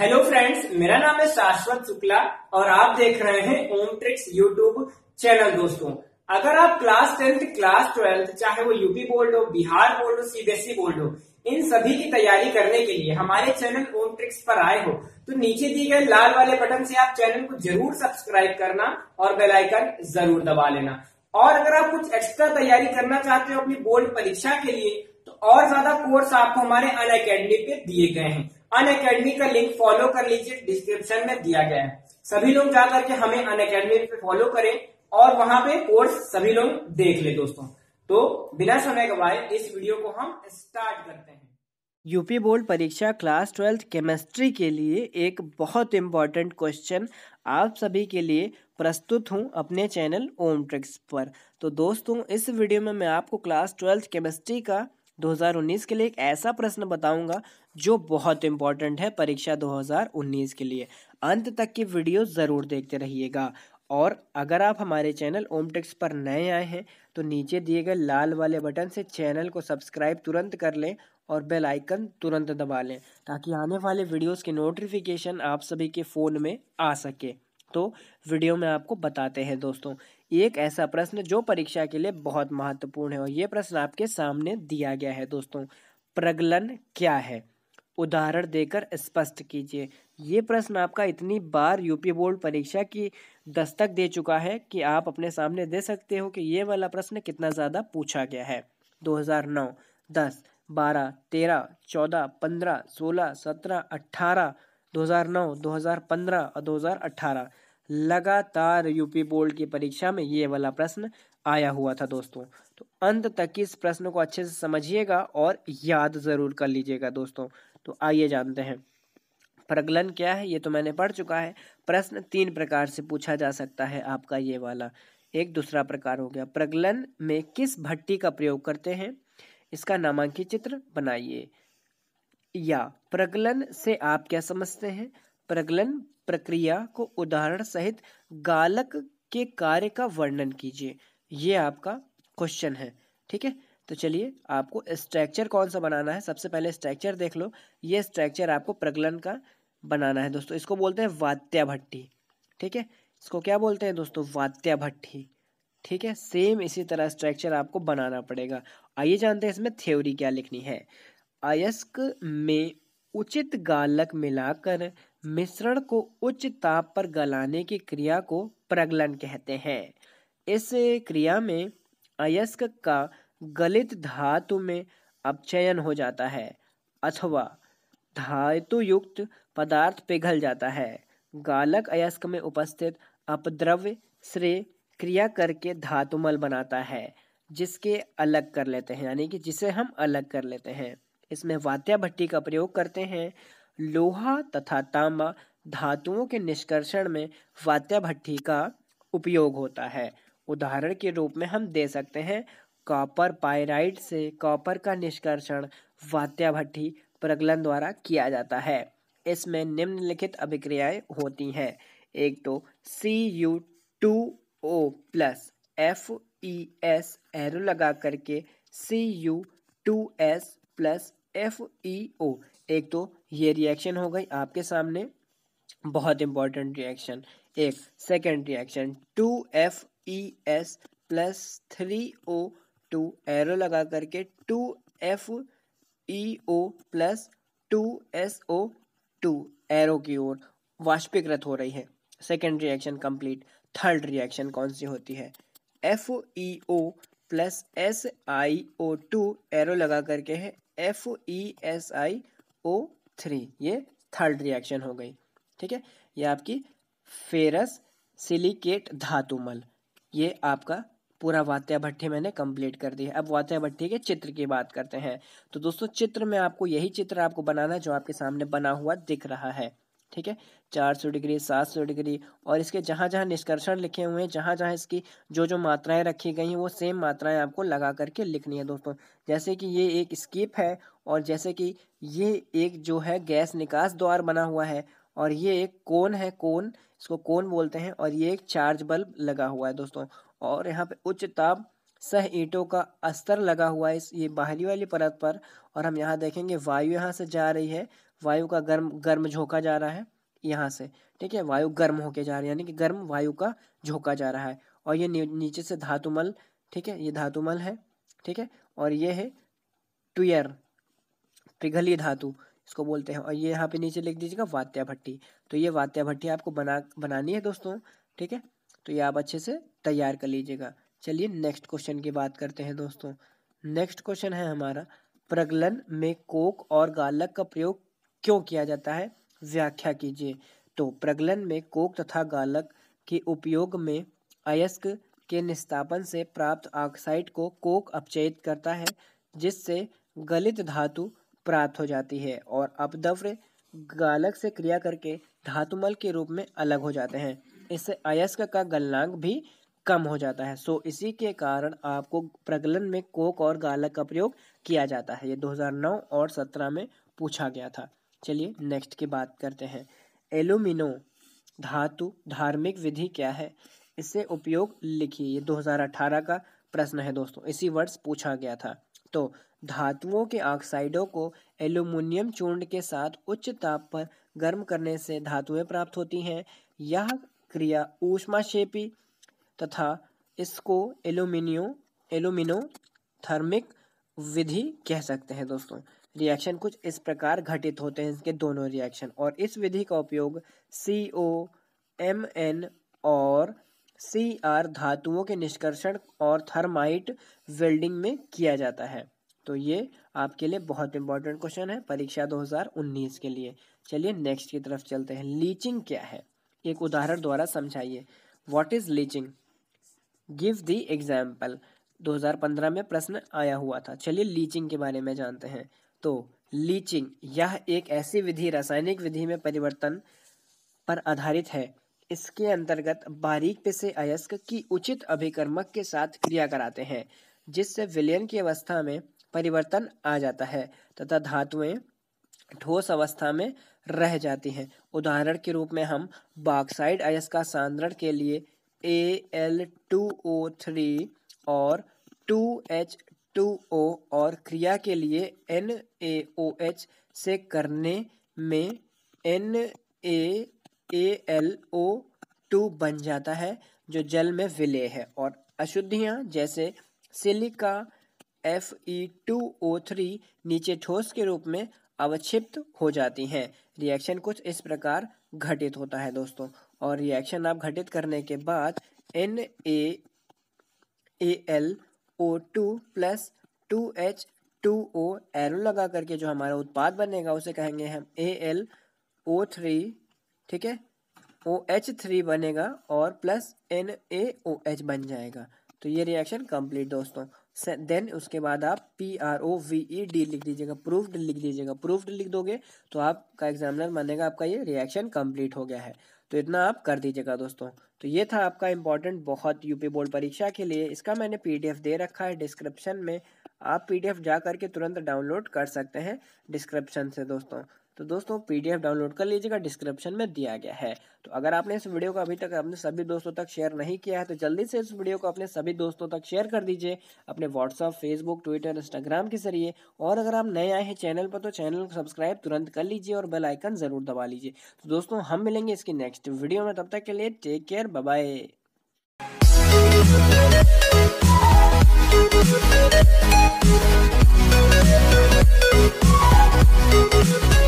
hello friends मेरा नाम है शाश्वत शुक्ला और आप देख रहे हैं ओम ट्रिक्स यूट्यूब चैनल दोस्तों अगर आप क्लास टेंथ क्लास ट्वेल्थ चाहे वो यूपी बोर्ड हो बिहार बोर्ड हो सीबीएसई e बोर्ड हो इन सभी की तैयारी करने के लिए हमारे चैनल ओम ट्रिक्स पर आए हो तो नीचे दिए गए लाल वाले बटन से आप चैनल को जरूर सब्सक्राइब करना और बेलाइकन जरूर दबा लेना और अगर आप कुछ एक्स्ट्रा तैयारी करना चाहते हो अपनी बोर्ड परीक्षा के लिए तो और ज्यादा कोर्स आपको हमारे अन अकेडमी पे दिए गए हैं अन अकेडमी का लिंक फॉलो कर लीजिए डिस्क्रिप्शन में दिया गया है सभी लोग जा करके हमें अन अकेडमी पे फॉलो करें और वहां पे कोर्स सभी लोग देख ले दोस्तों तो बिना समय गवाए इस वीडियो को हम स्टार्ट करते हैं यूपी बोर्ड परीक्षा क्लास ट्वेल्थ केमिस्ट्री के लिए एक बहुत इम्पॉर्टेंट क्वेश्चन आप सभी के लिए प्रस्तुत हूँ अपने चैनल ओम ट्रिक्स पर तो दोस्तों इस वीडियो में मैं आपको क्लास ट्वेल्थ केमिस्ट्री का 2019 के लिए एक ऐसा प्रश्न बताऊंगा जो बहुत इंपॉर्टेंट है परीक्षा 2019 के लिए अंत तक की वीडियो ज़रूर देखते रहिएगा और अगर आप हमारे चैनल ओम टेक्स पर नए आए हैं तो नीचे दिए गए लाल वाले बटन से चैनल को सब्सक्राइब तुरंत कर लें और बेल आइकन तुरंत दबा लें ताकि आने वाले वीडियोस के नोटिफिकेशन आप सभी के फ़ोन में आ सके तो वीडियो में आपको बताते हैं दोस्तों एक ऐसा प्रश्न जो परीक्षा के लिए बहुत महत्वपूर्ण है और ये प्रश्न आपके सामने दिया गया है दोस्तों प्रगलन क्या है उदाहरण देकर स्पष्ट कीजिए ये प्रश्न आपका इतनी बार यूपी बोर्ड परीक्षा की दस्तक दे चुका है कि आप अपने सामने दे सकते हो कि ये वाला प्रश्न कितना ज़्यादा पूछा गया है 2009, 10, 12, 13, 14, 15, 16, 17, 18, 2009, 2015 और 2018 लगातार यूपी बोर्ड की परीक्षा में ये वाला प्रश्न आया हुआ था दोस्तों तो अंत तक इस प्रश्न को अच्छे से समझिएगा और याद ज़रूर कर लीजिएगा दोस्तों तो आइए जानते हैं प्रगलन क्या है ये तो मैंने पढ़ चुका है प्रश्न तीन प्रकार से पूछा जा सकता है आपका ये वाला एक दूसरा प्रकार हो गया प्रगलन में किस भट्टी का प्रयोग करते हैं इसका नामांकित चित्र बनाइए या प्रगलन से आप क्या समझते हैं प्रगलन प्रक्रिया को उदाहरण सहित गालक के कार्य का वर्णन कीजिए ये आपका क्वेश्चन है ठीक है तो चलिए आपको स्ट्रक्चर कौन सा बनाना है सबसे पहले स्ट्रक्चर देख लो ये स्ट्रक्चर आपको प्रगलन का बनाना है दोस्तों इसको बोलते हैं वात्या भट्टी ठीक है इसको क्या बोलते हैं दोस्तों वात्या भट्टी ठीक है सेम इसी तरह स्ट्रक्चर आपको बनाना पड़ेगा आइए जानते हैं इसमें थ्योरी क्या लिखनी है अयस्क में उचित गालक मिलाकर मिश्रण को उच्च ताप पर गलाने की क्रिया को प्रगलन कहते हैं इस क्रिया में अयस्क का गलित धातु में अपचयन हो जाता है अथवा धातु युक्त पदार्थ पिघल जाता है गालक अयस्क में उपस्थित अपद्रव्य श्रेय क्रिया करके धातुमल बनाता है जिसके अलग कर लेते हैं यानी कि जिसे हम अलग कर लेते हैं इसमें वात्या भट्टी का प्रयोग करते हैं लोहा तथा तांबा धातुओं के निष्कर्षण में वात्या भट्टी का उपयोग होता है उदाहरण के रूप में हम दे सकते हैं कॉपर पायराइट से कॉपर का निष्कर्षण वात्या भट्टी प्रगलन द्वारा किया जाता है इसमें निम्नलिखित अभिक्रियाएं होती हैं एक तो C U two O plus F E S arrow लगा करके C U two S plus F E O एक तो ये रिएक्शन हो गई आपके सामने बहुत इंपॉर्टेंट रिएक्शन एक second reaction two F E S plus three O two arrow लगा करके two F E O plus two S O two arrow की ओर वाष्पीकृत हो रही है second reaction complete third reaction कौन सी होती है F E O plus S I O two arrow लगा करके है F E S I O three ये थर्ड रिएक्शन हो गई ठीक है ये आपकी फेरस सिलिकेट धातुमल ये आपका पूरा वात्या भट्टी मैंने कंप्लीट कर दी है अब वात्या भट्टी के चित्र की बात करते हैं तो दोस्तों चित्र में आपको यही चित्र आपको बनाना है जो आपके सामने बना हुआ दिख रहा है ठीक है 400 डिग्री 700 डिग्री और इसके जहाँ जहाँ निष्कर्षण लिखे हुए हैं जहाँ जहाँ इसकी जो जो मात्राएं रखी गई हैं वो सेम मात्राएं आपको लगा करके लिखनी है दोस्तों जैसे कि ये एक स्कीप है और जैसे कि ये एक जो है गैस निकास द्वार बना हुआ है और ये एक कोन है कोन इसको कोन बोलते हैं और ये एक चार्ज बल्ब लगा हुआ है दोस्तों और यहाँ पे उच्च ताप सह ईंटों का अस्तर लगा हुआ है इस ये बाहरी वाली परत पर और हम यहाँ देखेंगे वायु यहाँ से जा रही है वायु का गर्म गर्म झोंका जा रहा है यहाँ से ठीक है वायु गर्म होके जा रहा है यानी कि गर्म वायु का झोंका जा रहा है और ये नीचे से धातुमल ठीक है ये धातुमल है ठीक है और ये है ट्वियर पिघली धातु इसको बोलते हैं और ये यहाँ पे नीचे लिख दीजिएगा वात्या भट्टी तो ये वात्या भट्टी आपको बना बनानी है दोस्तों ठीक है तो ये आप अच्छे से तैयार कर लीजिएगा चलिए नेक्स्ट क्वेश्चन की बात करते हैं दोस्तों नेक्स्ट क्वेश्चन है हमारा प्रगलन में कोक और गालक का प्रयोग क्यों किया जाता है व्याख्या कीजिए तो प्रगलन में कोक तथा गालक के उपयोग में अयस्क के निस्तापन से प्राप्त ऑक्साइड को कोक अपचयित करता है जिससे गलित धातु प्राप्त हो जाती है और अपद्रव्य गालक से क्रिया करके धातुमल के रूप में अलग हो जाते हैं इससे अयस्क का गलनांक भी कम हो जाता है सो इसी के कारण आपको प्रगलन में कोक और गालक का प्रयोग किया जाता है ये 2009 और 17 में पूछा गया था चलिए नेक्स्ट की बात करते हैं एलुमिनो धातु धार्मिक विधि क्या है इससे उपयोग लिखिए ये 2018 का प्रश्न है दोस्तों इसी वर्ष पूछा गया था तो धातुओं के ऑक्साइडों को एल्यूमिनियम चूर्ण के साथ उच्च ताप पर गर्म करने से धातुएं प्राप्त होती हैं यह क्रिया ऊष्माशेपी तथा इसको एल्यूमिनियो एल्यूमिनो थर्मिक विधि कह सकते हैं दोस्तों रिएक्शन कुछ इस प्रकार घटित होते हैं इसके दोनों रिएक्शन और इस विधि का उपयोग सी ओ एम एन और सी आर धातुओं के निष्कर्षण और थर्माइट वेल्डिंग में किया जाता है तो ये आपके लिए बहुत इंपॉर्टेंट क्वेश्चन है परीक्षा 2019 के लिए चलिए नेक्स्ट की तरफ चलते हैं लीचिंग क्या है एक उदाहरण द्वारा समझाइए what is leaching give the example 2015 में प्रश्न आया हुआ था चलिए लीचिंग के बारे में जानते हैं तो लीचिंग यह एक ऐसी विधि रासायनिक विधि में परिवर्तन पर आधारित है इसके अंतर्गत बारीक पिसे अयस्क की उचित अभिकर्मक के साथ क्रिया कराते हैं जिससे विलयन की अवस्था में परिवर्तन आ जाता है तथा धातुएं ठोस अवस्था में रह जाती हैं उदाहरण के रूप में हम बाक्साइड अयस्क का सांद्रण के लिए A L two O three और टू एच टू ओ और क्रिया के लिए एन ए ओ एच से करने में N A A L O two बन जाता है जो जल में विलय है और अशुद्धियाँ जैसे silica F E two O three नीचे ठोस के रूप में अवक्षिप्त हो जाती हैं रिएक्शन कुछ इस प्रकार घटित होता है दोस्तों और रिएक्शन आप घटित करने के बाद N A L O two plus two H two O arrow लगा करके जो हमारा उत्पाद बनेगा उसे कहेंगे हम ए एल ओ थ्री ठीक है ओ एच थ्री बनेगा और plus N A O H बन जाएगा तो ये रिएक्शन कंप्लीट दोस्तों देन उसके बाद आप P R O V E D लिख दीजिएगा प्रूफ्ड लिख दीजिएगा प्रूफ्ड लिख दोगे तो आपका एग्जामिनर मानेगा आपका ये रिएक्शन कंप्लीट हो गया है तो इतना आप कर दीजिएगा दोस्तों तो ये था आपका इंपॉर्टेंट बहुत यूपी बोर्ड परीक्षा के लिए इसका मैंने पीडीएफ दे रखा है डिस्क्रिप्शन में आप पीडीएफ जा करके तुरंत डाउनलोड कर सकते हैं डिस्क्रिप्शन से दोस्तों तो दोस्तों पीडीएफ डाउनलोड कर लीजिएगा डिस्क्रिप्शन में दिया गया है तो अगर आपने इस वीडियो को अभी तक अपने सभी दोस्तों तक शेयर नहीं किया है तो जल्दी से इस वीडियो को अपने सभी दोस्तों तक शेयर कर दीजिए अपने व्हाट्सअप फेसबुक ट्विटर इंस्टाग्राम के जरिए और अगर आप नए आए हैं चैनल पर तो चैनल को सब्सक्राइब तुरंत कर लीजिए और बेल आइकन ज़रूर दबा लीजिए तो दोस्तों हम मिलेंगे इसकी नेक्स्ट वीडियो में तब तक के लिए टेक केयर बाय We'll